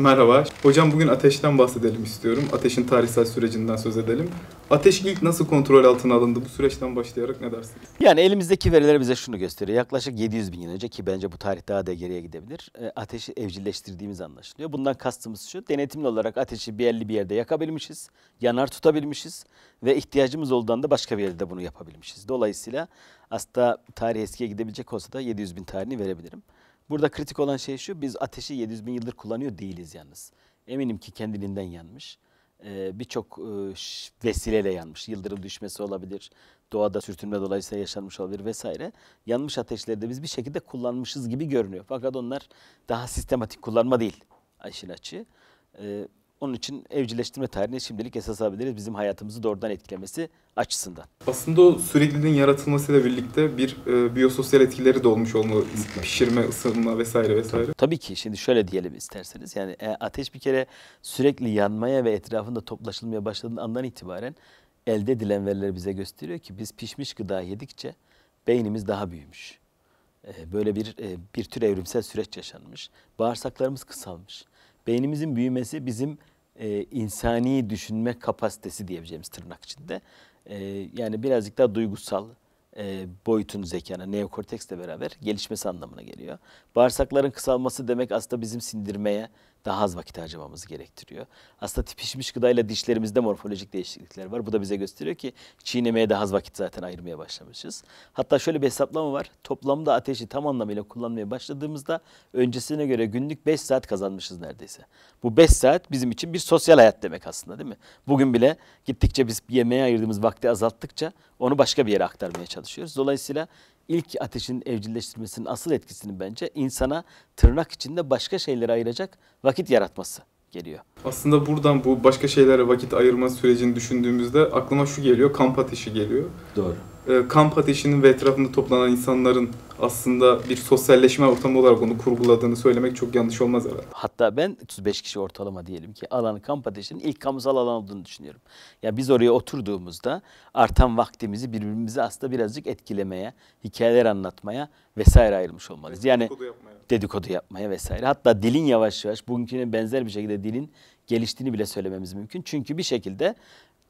Merhaba. Hocam bugün ateşten bahsedelim istiyorum. Ateşin tarihsel sürecinden söz edelim. Ateş ilk nasıl kontrol altına alındı? Bu süreçten başlayarak ne dersiniz? Yani elimizdeki veriler bize şunu gösteriyor. Yaklaşık 700 bin yıl önce ki bence bu tarih daha da geriye gidebilir. E, ateşi evcilleştirdiğimiz anlaşılıyor. Bundan kastımız şu. Denetimli olarak ateşi belli bir yerde yakabilmişiz. Yanar tutabilmişiz. Ve ihtiyacımız olduğunda başka bir yerde bunu yapabilmişiz. Dolayısıyla aslında tarih eskiye gidebilecek olsa da 700 bin tarihini verebilirim. Burada kritik olan şey şu, biz ateşi 700 bin yıldır kullanıyor değiliz yalnız. Eminim ki kendiliğinden yanmış. Ee, birçok e, vesileyle yanmış. Yıldırım düşmesi olabilir, doğada sürtünme dolayısıyla yaşanmış olabilir vesaire. Yanmış ateşleri de biz bir şekilde kullanmışız gibi görünüyor. Fakat onlar daha sistematik kullanma değil işin Açı. Ee, onun için evcilleştirme tarihini şimdilik esas alabiliriz bizim hayatımızı doğrudan etkilemesi açısından. Aslında o sürekliliğin yaratılmasıyla birlikte bir e, biyososyal etkileri de olmuş olmalı. Pişirme, ısınma vesaire vesaire. Tabii ki şimdi şöyle diyelim isterseniz. Yani e, ateş bir kere sürekli yanmaya ve etrafında toplaşılmaya başladığı andan itibaren elde edilen veriler bize gösteriyor ki biz pişmiş gıda yedikçe beynimiz daha büyümüş. E, böyle bir e, bir tür evrimsel süreç yaşanmış. Bağırsaklarımız kısalmış beynimizin büyümesi bizim e, insani düşünme kapasitesi diyebileceğimiz tırnak içinde. E, yani birazcık daha duygusal e, boyutun zekana neokorteksle beraber gelişmesi anlamına geliyor. Bağırsakların kısalması demek aslında bizim sindirmeye daha az vakit harcamamızı gerektiriyor. Aslında pişmiş gıdayla dişlerimizde morfolojik değişiklikler var. Bu da bize gösteriyor ki çiğnemeye daha az vakit zaten ayırmaya başlamışız. Hatta şöyle bir hesaplama var. Toplamda ateşi tam anlamıyla kullanmaya başladığımızda öncesine göre günlük 5 saat kazanmışız neredeyse. Bu 5 saat bizim için bir sosyal hayat demek aslında değil mi? Bugün bile gittikçe biz yemeğe ayırdığımız vakti azalttıkça onu başka bir yere aktarmaya çalışıyoruz. Dolayısıyla ilk ateşin evcilleştirmesinin asıl etkisini bence insana tırnak içinde başka şeyleri ayıracak vakit yaratması geliyor. Aslında buradan bu başka şeylere vakit ayırma sürecini düşündüğümüzde aklıma şu geliyor, kamp ateşi geliyor. Doğru. E, kamp ateşinin ve etrafında toplanan insanların aslında bir sosyalleşme ortamı olarak onu kurguladığını söylemek çok yanlış olmaz herhalde. Hatta ben 35 kişi ortalama diyelim ki alanı kamp ateşinin ilk kamusal alan olduğunu düşünüyorum. Ya yani biz oraya oturduğumuzda artan vaktimizi birbirimize aslında birazcık etkilemeye, hikayeler anlatmaya vesaire ayrılmış olmalıyız. Yani dedikodu yapmaya. dedikodu yapmaya vesaire. Hatta dilin yavaş yavaş bugünküne benzer bir şekilde dilin geliştiğini bile söylememiz mümkün. Çünkü bir şekilde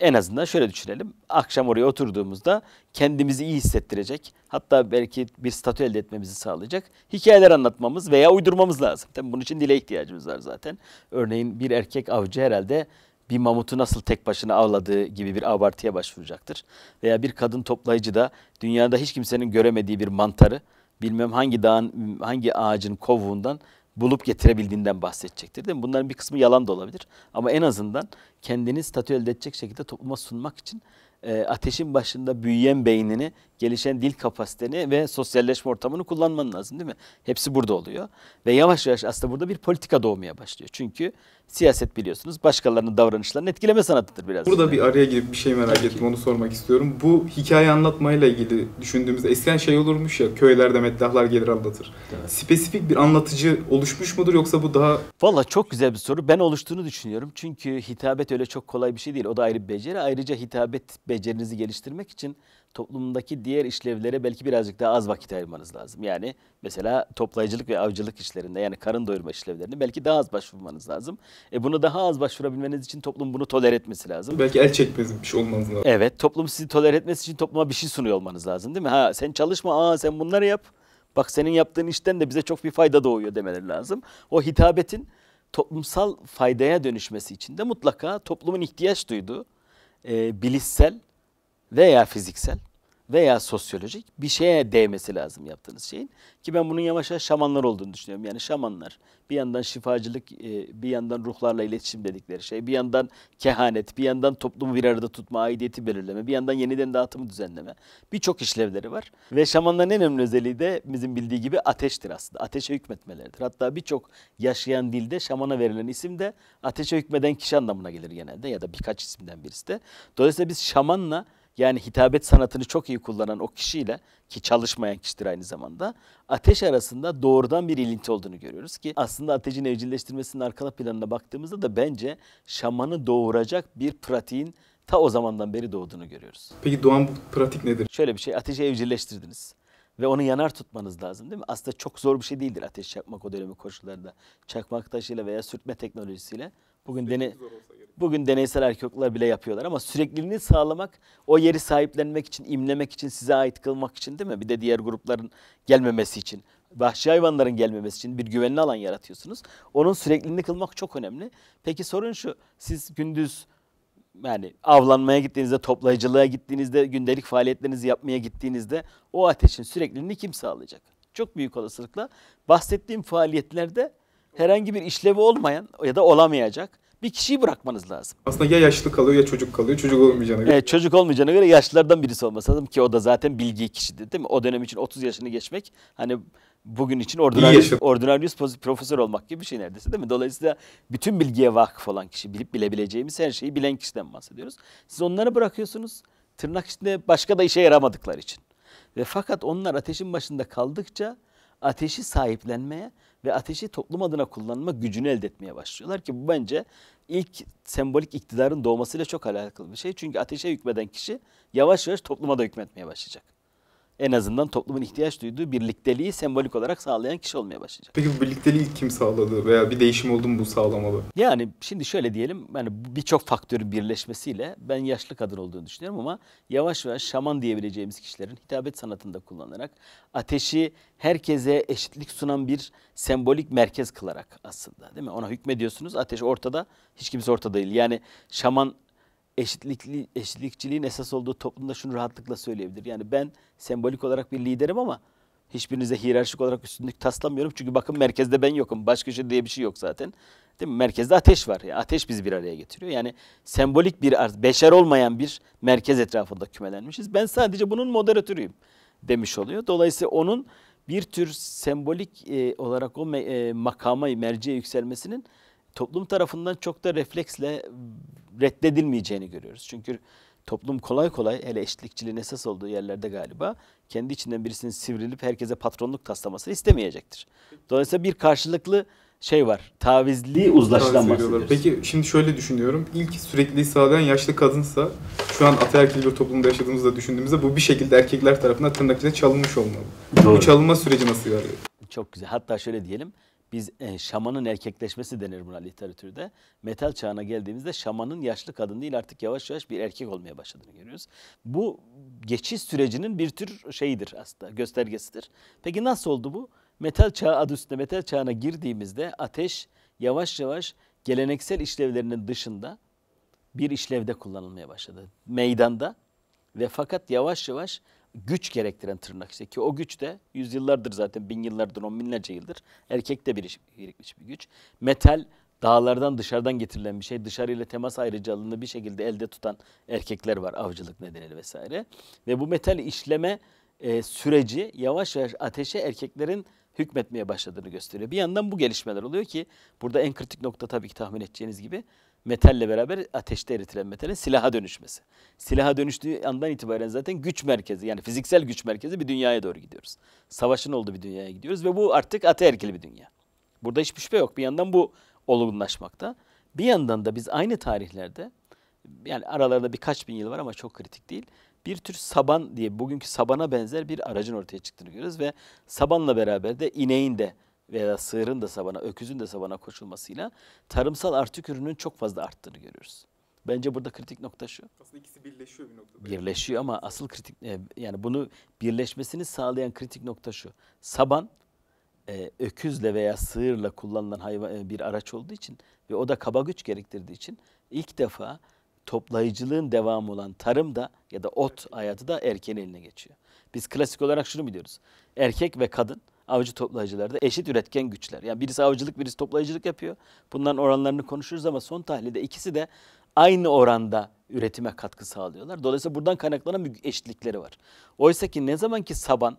en azından şöyle düşünelim. Akşam oraya oturduğumuzda kendimizi iyi hissettirecek, hatta belki bir statü elde etmemizi sağlayacak hikayeler anlatmamız veya uydurmamız lazım. Tabii bunun için dile ihtiyacımız var zaten. Örneğin bir erkek avcı herhalde bir mamutu nasıl tek başına avladığı gibi bir abartıya başvuracaktır. Veya bir kadın toplayıcı da dünyada hiç kimsenin göremediği bir mantarı bilmem hangi dağın hangi ağacın kovuğundan bulup getirebildiğinden bahsedecektir. Değil mi? Bunların bir kısmı yalan da olabilir. Ama en azından kendini statü elde edecek şekilde topluma sunmak için e, ateşin başında büyüyen beynini, gelişen dil kapasiteni ve sosyalleşme ortamını kullanman lazım değil mi? Hepsi burada oluyor. Ve yavaş yavaş aslında burada bir politika doğmaya başlıyor. Çünkü siyaset biliyorsunuz başkalarının davranışlarını etkileme sanatıdır biraz. Burada bir araya girip bir şey merak Tabii ettim onu sormak istiyorum. Bu hikaye anlatmayla ilgili düşündüğümüzde eskiden şey olurmuş ya köylerde meddahlar gelir anlatır. Evet. Spesifik bir anlatıcı oluşmuş mudur yoksa bu daha... Valla çok güzel bir soru. Ben oluştuğunu düşünüyorum. Çünkü hitabet öyle çok kolay bir şey değil. O da ayrı bir beceri. Ayrıca hitabet becerinizi geliştirmek için toplumdaki diğer işlevlere belki birazcık daha az vakit ayırmanız lazım. Yani mesela toplayıcılık ve avcılık işlerinde yani karın doyurma işlevlerine belki daha az başvurmanız lazım. E bunu daha az başvurabilmeniz için toplum bunu toler etmesi lazım. Belki el çekmezmiş olmanız lazım. Evet toplum sizi toler etmesi için topluma bir şey sunuyor olmanız lazım değil mi? Ha sen çalışma aa sen bunları yap. Bak senin yaptığın işten de bize çok bir fayda doğuyor demeleri lazım. O hitabetin toplumsal faydaya dönüşmesi için de mutlaka toplumun ihtiyaç duyduğu e, bilişsel veya fiziksel veya sosyolojik bir şeye değmesi lazım yaptığınız şeyin. Ki ben bunun yavaş yavaş şamanlar olduğunu düşünüyorum. Yani şamanlar bir yandan şifacılık, e, bir yandan ruhlarla iletişim dedikleri şey, bir yandan kehanet, bir yandan toplumu bir arada tutma, aidiyeti belirleme, bir yandan yeniden dağıtımı düzenleme. Birçok işlevleri var. Ve şamanların en önemli özelliği de bizim bildiği gibi ateştir aslında. Ateşe hükmetmeleridir. Hatta birçok yaşayan dilde şamana verilen isim de ateşe hükmeden kişi anlamına gelir genelde ya da birkaç isimden birisi de. Dolayısıyla biz şamanla yani hitabet sanatını çok iyi kullanan o kişiyle ki çalışmayan kişidir aynı zamanda ateş arasında doğrudan bir ilinti olduğunu görüyoruz ki aslında ateşin evcilleştirmesinin arka planına baktığımızda da bence şamanı doğuracak bir pratiğin ta o zamandan beri doğduğunu görüyoruz. Peki doğan bu pratik nedir? Şöyle bir şey ateşi evcilleştirdiniz ve onu yanar tutmanız lazım değil mi? Aslında çok zor bir şey değildir ateş yakmak o dönemin koşullarında. Çakmak taşıyla veya sürtme teknolojisiyle Bugün dene, bugün deneysel arkeologlar bile yapıyorlar ama sürekliliğini sağlamak, o yeri sahiplenmek için, imlemek için, size ait kılmak için değil mi? Bir de diğer grupların gelmemesi için, vahşi hayvanların gelmemesi için bir güvenli alan yaratıyorsunuz. Onun sürekliliğini kılmak çok önemli. Peki sorun şu, siz gündüz yani avlanmaya gittiğinizde, toplayıcılığa gittiğinizde, gündelik faaliyetlerinizi yapmaya gittiğinizde o ateşin sürekliliğini kim sağlayacak? Çok büyük olasılıkla bahsettiğim faaliyetlerde herhangi bir işlevi olmayan ya da olamayacak bir kişiyi bırakmanız lazım. Aslında ya yaşlı kalıyor ya çocuk kalıyor. Çocuk olmayacağına göre. Evet, çocuk olmayacağına göre yaşlılardan birisi olması lazım ki o da zaten bilgi kişidir değil mi? O dönem için 30 yaşını geçmek hani bugün için ordinarius, ordinarius profesör olmak gibi bir şey neredeyse değil mi? Dolayısıyla bütün bilgiye vakıf olan kişi, bilip bilebileceğimiz her şeyi bilen kişiden bahsediyoruz. Siz onları bırakıyorsunuz tırnak içinde başka da işe yaramadıkları için. Ve fakat onlar ateşin başında kaldıkça ateşi sahiplenmeye ve ateşi toplum adına kullanma gücünü elde etmeye başlıyorlar ki bu bence ilk sembolik iktidarın doğmasıyla çok alakalı bir şey. Çünkü ateşe hükmeden kişi yavaş yavaş topluma da hükmetmeye başlayacak en azından toplumun ihtiyaç duyduğu birlikteliği sembolik olarak sağlayan kişi olmaya başlayacak. Peki bu birlikteliği kim sağladı veya bir değişim oldu mu bu sağlamalı? Yani şimdi şöyle diyelim yani birçok faktörün birleşmesiyle ben yaşlı kadın olduğunu düşünüyorum ama yavaş yavaş şaman diyebileceğimiz kişilerin hitabet sanatında kullanarak ateşi herkese eşitlik sunan bir sembolik merkez kılarak aslında değil mi? Ona hükmediyorsunuz ateş ortada hiç kimse ortada değil. Yani şaman eşitlikli, eşitlikçiliğin esas olduğu toplumda şunu rahatlıkla söyleyebilir. Yani ben sembolik olarak bir liderim ama hiçbirinize hiyerarşik olarak üstünlük taslamıyorum. Çünkü bakın merkezde ben yokum. Başka köşede diye bir şey yok zaten. Değil mi? Merkezde ateş var. Yani ateş bizi bir araya getiriyor. Yani sembolik bir arz, beşer olmayan bir merkez etrafında kümelenmişiz. Ben sadece bunun moderatörüyüm demiş oluyor. Dolayısıyla onun bir tür sembolik e, olarak o me, e, makama, merceğe yükselmesinin toplum tarafından çok da refleksle reddedilmeyeceğini görüyoruz. Çünkü toplum kolay kolay hele eşitlikçiliğin esas olduğu yerlerde galiba kendi içinden birisinin sivrilip herkese patronluk taslamasını istemeyecektir. Dolayısıyla bir karşılıklı şey var. Tavizli uzlaşıdan bahsediyoruz. Peki şimdi şöyle düşünüyorum. İlk sürekli sağlayan yaşlı kadınsa şu an ataerkil bir toplumda yaşadığımızda düşündüğümüzde bu bir şekilde erkekler tarafından tırnak içine çalınmış olmalı. Doğru. Bu çalınma süreci nasıl ilerliyor? Çok güzel. Hatta şöyle diyelim. Biz e, şamanın erkekleşmesi denir buna literatürde. Metal çağına geldiğimizde şamanın yaşlı kadın değil artık yavaş yavaş bir erkek olmaya başladığını görüyoruz. Bu geçiş sürecinin bir tür şeyidir aslında, göstergesidir. Peki nasıl oldu bu? Metal çağı adı üstünde metal çağına girdiğimizde ateş yavaş yavaş geleneksel işlevlerinin dışında bir işlevde kullanılmaya başladı. Meydanda ve fakat yavaş yavaş güç gerektiren tırnak işte ki o güç de yüzyıllardır zaten bin yıllardır on binlerce yıldır erkekte birikmiş bir güç. Metal dağlardan dışarıdan getirilen bir şey dışarıyla temas ayrıcalığını bir şekilde elde tutan erkekler var avcılık nedeniyle vesaire. Ve bu metal işleme e, süreci yavaş yavaş ateşe erkeklerin hükmetmeye başladığını gösteriyor. Bir yandan bu gelişmeler oluyor ki burada en kritik nokta tabii ki tahmin edeceğiniz gibi metalle beraber ateşte eritilen metalin silaha dönüşmesi. Silaha dönüştüğü andan itibaren zaten güç merkezi yani fiziksel güç merkezi bir dünyaya doğru gidiyoruz. Savaşın olduğu bir dünyaya gidiyoruz ve bu artık ataerkil bir dünya. Burada hiçbir şüphe yok. Bir yandan bu olgunlaşmakta. Bir yandan da biz aynı tarihlerde yani aralarda birkaç bin yıl var ama çok kritik değil. Bir tür saban diye bugünkü sabana benzer bir aracın ortaya çıktığını görüyoruz ve sabanla beraber de ineğin de veya sığırın da sabana, öküzün de sabana koşulmasıyla tarımsal artık ürünün çok fazla arttığını görüyoruz. Bence burada kritik nokta şu. Aslında ikisi birleşiyor bir noktada. Birleşiyor ama asıl kritik e, yani bunu birleşmesini sağlayan kritik nokta şu. Saban e, öküzle veya sığırla kullanılan hayvan e, bir araç olduğu için ve o da kaba güç gerektirdiği için ilk defa toplayıcılığın devamı olan tarım da ya da ot hayatı da erkeğin eline geçiyor. Biz klasik olarak şunu biliyoruz. Erkek ve kadın avcı toplayıcılarda eşit üretken güçler. Yani birisi avcılık birisi toplayıcılık yapıyor. Bunların oranlarını konuşuruz ama son tahlilde ikisi de aynı oranda üretime katkı sağlıyorlar. Dolayısıyla buradan kaynaklanan bir eşitlikleri var. Oysa ki ne zaman ki saban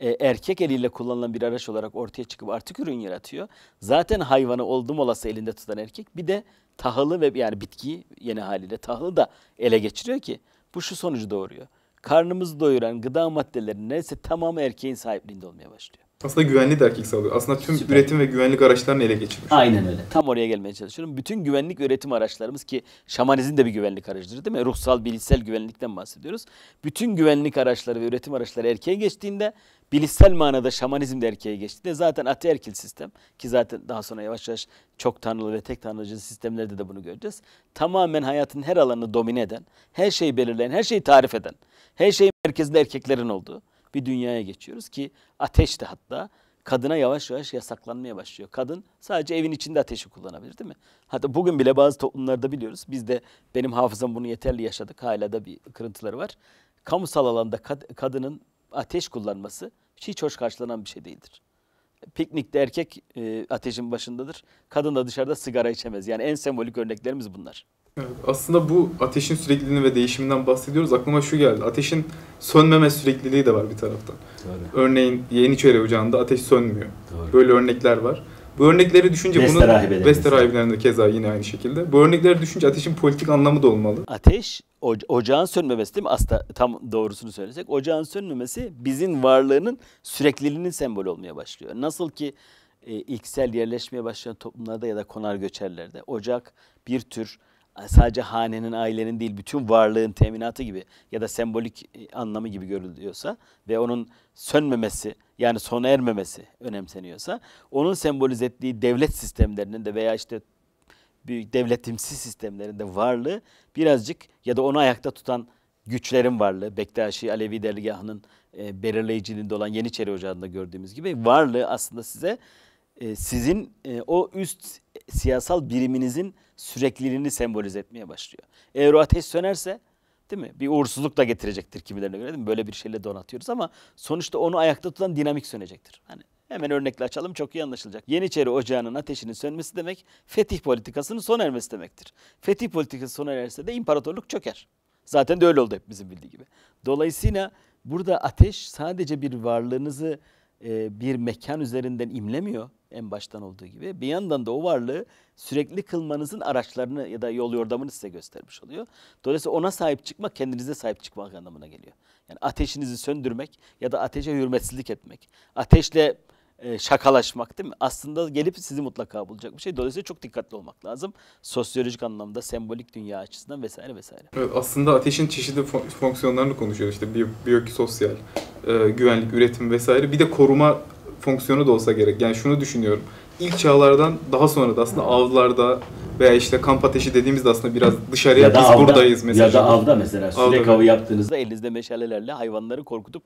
e, erkek eliyle kullanılan bir araç olarak ortaya çıkıp artık ürün yaratıyor. Zaten hayvanı oldum olası elinde tutan erkek bir de tahılı ve yani bitkiyi yeni haliyle tahılı da ele geçiriyor ki bu şu sonucu doğuruyor karnımızı doyuran gıda maddeleri neredeyse tamamı erkeğin sahipliğinde olmaya başlıyor. Aslında güvenli de erkek sağlıyor. Aslında tüm Süper. üretim ve güvenlik araçlarını ele geçirmiş. Aynen öyle. Tam oraya gelmeye çalışıyorum. Bütün güvenlik üretim araçlarımız ki şamanizm de bir güvenlik aracıdır değil mi? Ruhsal, bilişsel güvenlikten bahsediyoruz. Bütün güvenlik araçları ve üretim araçları erkeğe geçtiğinde bilişsel manada şamanizm de erkeğe geçtiğinde zaten ataerkil sistem ki zaten daha sonra yavaş yavaş çok tanrılı ve tek tanrıcı sistemlerde de bunu göreceğiz. Tamamen hayatın her alanını domine eden, her şeyi belirleyen, her şeyi tarif eden her şeyin merkezinde erkeklerin olduğu bir dünyaya geçiyoruz ki ateş de hatta kadına yavaş yavaş yasaklanmaya başlıyor. Kadın sadece evin içinde ateşi kullanabilir değil mi? Hatta bugün bile bazı toplumlarda biliyoruz. Biz de benim hafızam bunu yeterli yaşadık. Hala da bir kırıntıları var. Kamusal alanda kad kadının ateş kullanması hiç hoş karşılanan bir şey değildir. Piknikte erkek e, ateşin başındadır. Kadın da dışarıda sigara içemez. Yani en sembolik örneklerimiz bunlar. Evet, aslında bu ateşin sürekliliğini ve değişiminden bahsediyoruz. Aklıma şu geldi. Ateşin sönmeme sürekliliği de var bir taraftan. Doğru. Örneğin Yeniçeri Ocağı'nda ateş sönmüyor. Doğru. Böyle örnekler var. Bu örnekleri düşünce Vester bunun rahibeleri Vester keza yine aynı şekilde. Bu örnekleri düşünce ateşin politik anlamı da olmalı. Ateş ocağın sönmemesi değil mi? Aslında tam doğrusunu söylesek ocağın sönmemesi bizim varlığının sürekliliğinin sembolü olmaya başlıyor. Nasıl ki e, ilksel yerleşmeye başlayan toplumlarda ya da konar göçerlerde ocak bir tür sadece hanenin, ailenin değil bütün varlığın teminatı gibi ya da sembolik e, anlamı gibi görülüyorsa ve onun sönmemesi yani sona ermemesi önemseniyorsa onun sembolize ettiği devlet sistemlerinin de veya işte büyük devletimsi sistemlerinde varlığı birazcık ya da onu ayakta tutan güçlerin varlığı, Bektaşi Alevi Dergahı'nın e, belirleyiciliğinde olan Yeniçeri Ocağı'nda gördüğümüz gibi varlığı aslında size e, sizin e, o üst siyasal biriminizin sürekliliğini sembolize etmeye başlıyor. Eğer o ateş sönerse değil mi? Bir uğursuzluk da getirecektir kimilerine göre değil mi? Böyle bir şeyle donatıyoruz ama sonuçta onu ayakta tutan dinamik sönecektir. Hani hemen örnekle açalım çok iyi anlaşılacak. Yeniçeri Ocağı'nın ateşinin sönmesi demek fetih politikasının son ermesi demektir. Fetih politikası sona ererse de imparatorluk çöker. Zaten de öyle oldu hep bizim bildiği gibi. Dolayısıyla burada ateş sadece bir varlığınızı e, bir mekan üzerinden imlemiyor en baştan olduğu gibi. Bir yandan da o varlığı sürekli kılmanızın araçlarını ya da yol yordamını size göstermiş oluyor. Dolayısıyla ona sahip çıkmak kendinize sahip çıkmak anlamına geliyor. Yani ateşinizi söndürmek ya da ateşe hürmetsizlik etmek. Ateşle e, şakalaşmak değil mi? Aslında gelip sizi mutlaka bulacak bir şey. Dolayısıyla çok dikkatli olmak lazım. Sosyolojik anlamda, sembolik dünya açısından vesaire vesaire. aslında ateşin çeşitli fon- fonksiyonlarını konuşuyoruz. İşte biyo, biyososyal, e, güvenlik, üretim vesaire. Bir de koruma fonksiyonu da olsa gerek. Yani şunu düşünüyorum. İlk çağlardan daha sonra da aslında hmm. avlarda veya işte kamp ateşi dediğimizde aslında biraz dışarıya ya biz avda, buradayız mesela. Ya da avda mesela. Sürekli avı yaptığınızda elinizde meşalelerle hayvanları korkutup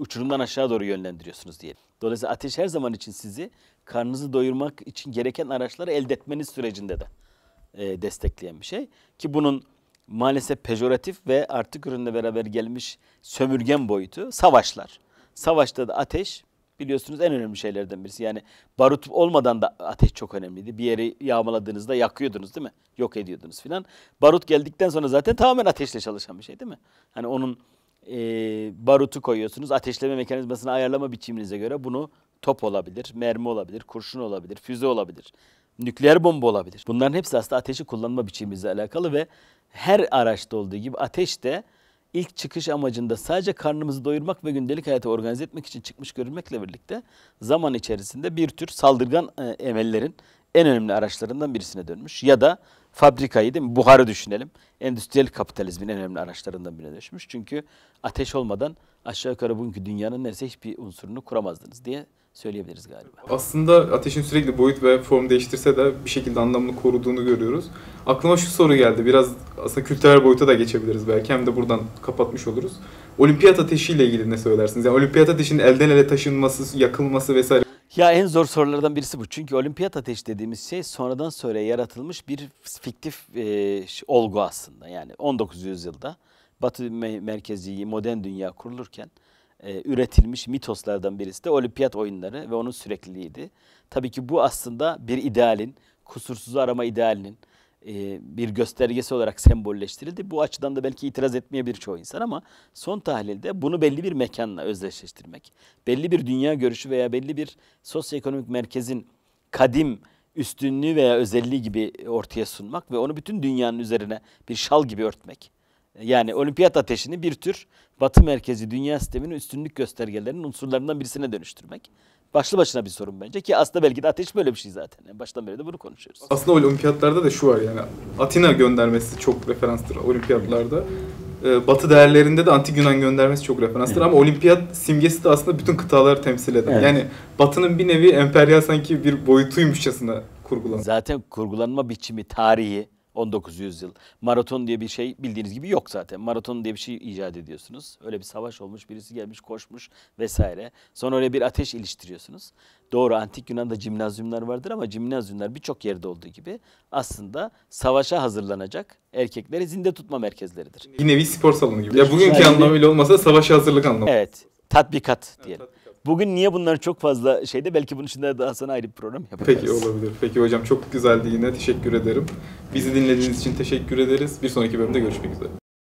uçurumdan aşağı doğru yönlendiriyorsunuz diye. Dolayısıyla ateş her zaman için sizi karnınızı doyurmak için gereken araçları elde etmeniz sürecinde de e, destekleyen bir şey. Ki bunun maalesef pejoratif ve artık ürünle beraber gelmiş sömürgen boyutu savaşlar. Savaşta da ateş biliyorsunuz en önemli şeylerden birisi. Yani barut olmadan da ateş çok önemliydi. Bir yeri yağmaladığınızda yakıyordunuz değil mi? Yok ediyordunuz filan. Barut geldikten sonra zaten tamamen ateşle çalışan bir şey değil mi? Hani onun e, barutu koyuyorsunuz. Ateşleme mekanizmasını ayarlama biçiminize göre bunu top olabilir, mermi olabilir, kurşun olabilir, füze olabilir, nükleer bomba olabilir. Bunların hepsi aslında ateşi kullanma biçimimizle alakalı ve her araçta olduğu gibi ateş de ilk çıkış amacında sadece karnımızı doyurmak ve gündelik hayatı organize etmek için çıkmış görülmekle birlikte zaman içerisinde bir tür saldırgan e, emellerin en önemli araçlarından birisine dönmüş. Ya da fabrikayı değil mi? Buharı düşünelim. Endüstriyel kapitalizmin en önemli araçlarından birine dönüşmüş. Çünkü ateş olmadan aşağı yukarı bugünkü dünyanın neredeyse hiçbir unsurunu kuramazdınız diye söyleyebiliriz galiba. Aslında ateşin sürekli boyut ve form değiştirse de bir şekilde anlamını koruduğunu görüyoruz. Aklıma şu soru geldi. Biraz aslında kültürel boyuta da geçebiliriz belki. Hem de buradan kapatmış oluruz. Olimpiyat ateşiyle ilgili ne söylersiniz? Yani olimpiyat ateşinin elden ele taşınması, yakılması vesaire. Ya en zor sorulardan birisi bu. Çünkü olimpiyat ateşi dediğimiz şey sonradan sonra yaratılmış bir fiktif e, olgu aslında. Yani 19. yüzyılda Batı merkezi modern dünya kurulurken e, üretilmiş mitoslardan birisi de olimpiyat oyunları ve onun sürekliliğiydi. Tabii ki bu aslında bir idealin, kusursuzu arama idealinin, e, bir göstergesi olarak sembolleştirildi. Bu açıdan da belki itiraz etmeye birçoğu insan ama son tahlilde bunu belli bir mekanla özdeşleştirmek, belli bir dünya görüşü veya belli bir sosyoekonomik merkezin kadim üstünlüğü veya özelliği gibi ortaya sunmak ve onu bütün dünyanın üzerine bir şal gibi örtmek. Yani olimpiyat ateşini bir tür batı merkezi dünya sisteminin üstünlük göstergelerinin unsurlarından birisine dönüştürmek başlı başına bir sorun bence ki aslında belki de ateş böyle bir şey zaten. Yani baştan beri de bunu konuşuyoruz. Aslında olimpiyatlarda da şu var yani Atina göndermesi çok referanstır olimpiyatlarda. Ee, Batı değerlerinde de antik Yunan göndermesi çok referanstır evet. ama olimpiyat simgesi de aslında bütün kıtaları temsil eden Evet. Yani Batı'nın bir nevi emperyal sanki bir boyutuymuşçasına kurgulanır. Zaten kurgulanma biçimi, tarihi, 19. yüzyıl. Maraton diye bir şey bildiğiniz gibi yok zaten. Maraton diye bir şey icat ediyorsunuz. Öyle bir savaş olmuş, birisi gelmiş, koşmuş vesaire. Sonra öyle bir ateş iliştiriyorsunuz. Doğru antik Yunan'da cimnazyumlar vardır ama cimnazyumlar birçok yerde olduğu gibi aslında savaşa hazırlanacak erkekleri zinde tutma merkezleridir. yine Bir spor salonu gibi. Ya bugünkü anlamıyla olmasa savaşa hazırlık anlamı. Evet, tatbikat diyelim. Evet, tatbikat. Bugün niye bunlar çok fazla şeyde belki bunun için de daha sana ayrı bir program yaparız. Peki olabilir. Peki hocam çok güzeldi yine. Teşekkür ederim. Bizi dinlediğiniz için teşekkür ederiz. Bir sonraki bölümde görüşmek üzere.